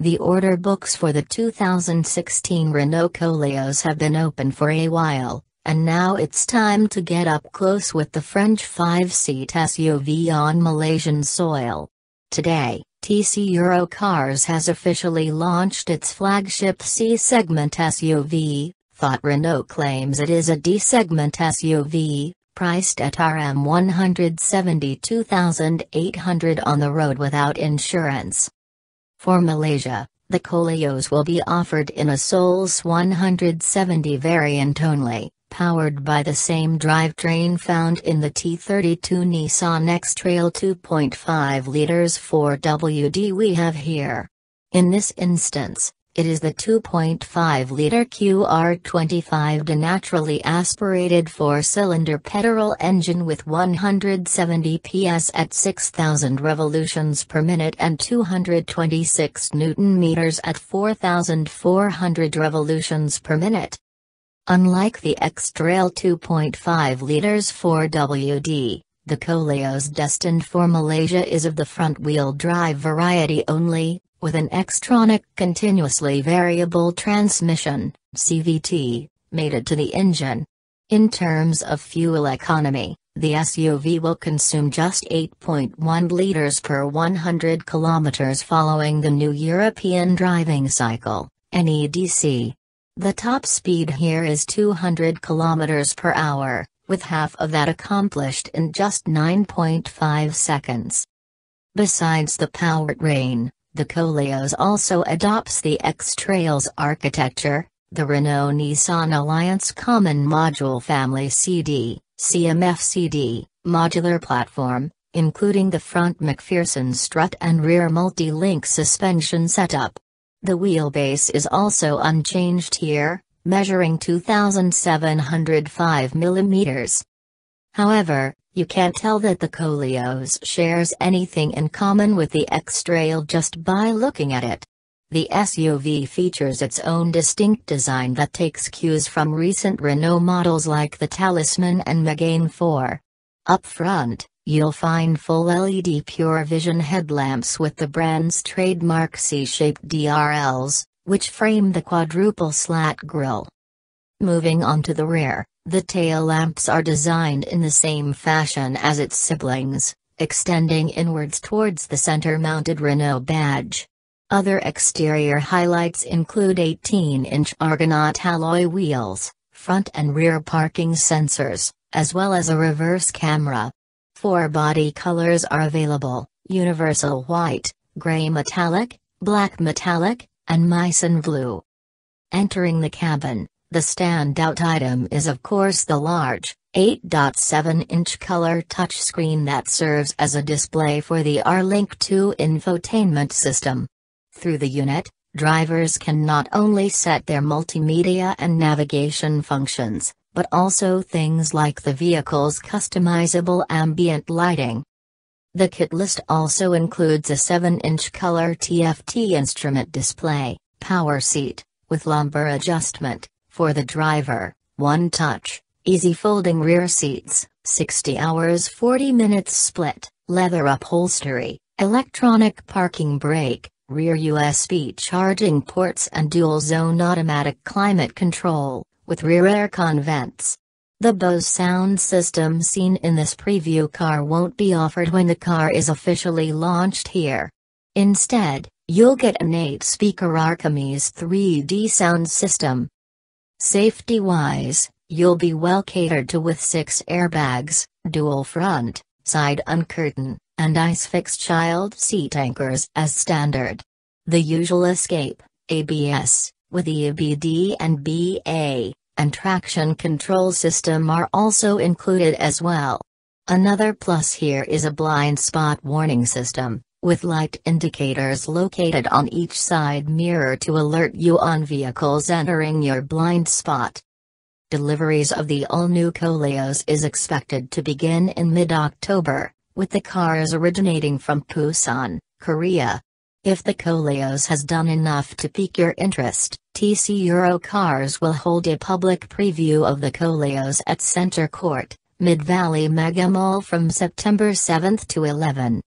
The order books for the 2016 Renault Coleos have been open for a while, and now it's time to get up close with the French five-seat SUV on Malaysian soil. Today, TC Eurocars has officially launched its flagship C-segment SUV, Thought Renault claims it is a D-segment SUV, priced at RM 172,800 on the road without insurance. For Malaysia, the Coleos will be offered in a Souls 170 variant only, powered by the same drivetrain found in the T32 Nissan X-Trail 2.5 liters 4WD we have here. In this instance, it is the 2.5-liter QR25 denaturally aspirated four-cylinder petrol engine with 170 PS at 6,000 revolutions per minute and 226 Newton-meters at 4,400 revolutions per minute. Unlike the X-Trail 2.5 liters 4WD, the Coleo's destined for Malaysia is of the front-wheel drive variety only, with an extronic continuously variable transmission CVT, mated to the engine. In terms of fuel economy, the SUV will consume just 8.1 liters per 100 kilometers following the new European driving cycle, NEDC. The top speed here is 200 kilometers per hour, with half of that accomplished in just 9.5 seconds. Besides the powertrain, the Coleos also adopts the X-Trails architecture, the Renault-Nissan Alliance Common Module Family CD, CMF CD, modular platform, including the front McPherson strut and rear multi-link suspension setup. The wheelbase is also unchanged here, measuring 2,705 mm. However, you can't tell that the Coleos shares anything in common with the X-Trail just by looking at it. The SUV features its own distinct design that takes cues from recent Renault models like the Talisman and Megane 4. Up front, you'll find full LED Pure Vision headlamps with the brand's trademark C-shaped DRLs, which frame the quadruple slat grille. Moving on to the rear, the tail lamps are designed in the same fashion as its siblings, extending inwards towards the center-mounted Renault badge. Other exterior highlights include 18-inch Argonaut alloy wheels, front and rear parking sensors, as well as a reverse camera. Four body colors are available, universal white, gray metallic, black metallic, and Meissen blue. Entering the cabin, the standout item is of course the large, 8.7-inch color touchscreen that serves as a display for the R-Link 2 infotainment system. Through the unit, drivers can not only set their multimedia and navigation functions, but also things like the vehicle's customizable ambient lighting. The kit list also includes a 7-inch color TFT instrument display, power seat, with lumbar adjustment, for the driver, one touch, easy folding rear seats, 60 hours 40 minutes split, leather upholstery, electronic parking brake, rear USB charging ports and dual zone automatic climate control, with rear air vents. The Bose sound system seen in this preview car won't be offered when the car is officially launched here. Instead, you'll get an 8-speaker Archimedes 3D sound system, Safety wise, you'll be well catered to with six airbags, dual front, side uncurtain, and ice fix child seat anchors as standard. The usual escape, ABS, with EBD and BA, and traction control system are also included as well. Another plus here is a blind spot warning system, with light indicators located on each side mirror to alert you on vehicles entering your blind spot. Deliveries of the all-new Coleos is expected to begin in mid-October, with the cars originating from Busan, Korea. If the Coleos has done enough to pique your interest, TC Euro Cars will hold a public preview of the Coleos at Center Court, Mid Valley Mega Mall from September 7 to 11.